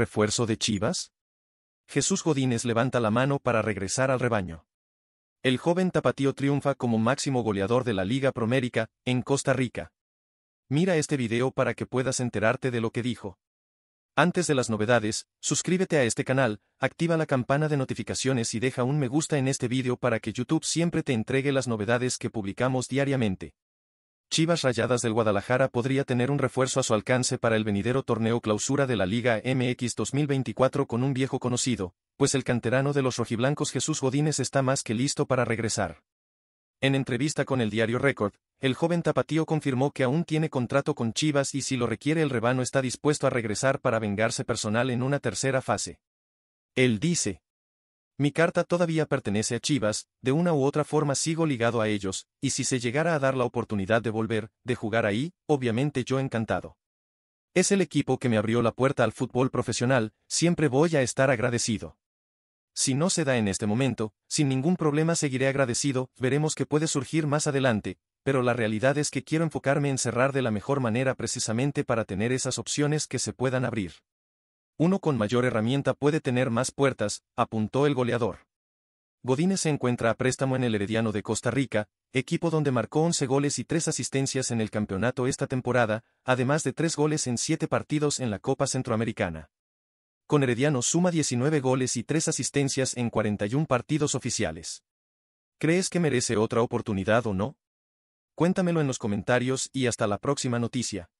¿Refuerzo de Chivas? Jesús Godínez levanta la mano para regresar al rebaño. El joven tapatío triunfa como máximo goleador de la Liga Promérica, en Costa Rica. Mira este video para que puedas enterarte de lo que dijo. Antes de las novedades, suscríbete a este canal, activa la campana de notificaciones y deja un me gusta en este video para que YouTube siempre te entregue las novedades que publicamos diariamente. Chivas Rayadas del Guadalajara podría tener un refuerzo a su alcance para el venidero torneo clausura de la Liga MX 2024 con un viejo conocido, pues el canterano de los rojiblancos Jesús Godínez está más que listo para regresar. En entrevista con el diario Record, el joven tapatío confirmó que aún tiene contrato con Chivas y si lo requiere el rebano está dispuesto a regresar para vengarse personal en una tercera fase. Él dice, mi carta todavía pertenece a Chivas, de una u otra forma sigo ligado a ellos, y si se llegara a dar la oportunidad de volver, de jugar ahí, obviamente yo encantado. Es el equipo que me abrió la puerta al fútbol profesional, siempre voy a estar agradecido. Si no se da en este momento, sin ningún problema seguiré agradecido, veremos qué puede surgir más adelante, pero la realidad es que quiero enfocarme en cerrar de la mejor manera precisamente para tener esas opciones que se puedan abrir. Uno con mayor herramienta puede tener más puertas, apuntó el goleador. Godínez se encuentra a préstamo en el Herediano de Costa Rica, equipo donde marcó 11 goles y 3 asistencias en el campeonato esta temporada, además de 3 goles en 7 partidos en la Copa Centroamericana. Con Herediano suma 19 goles y 3 asistencias en 41 partidos oficiales. ¿Crees que merece otra oportunidad o no? Cuéntamelo en los comentarios y hasta la próxima noticia.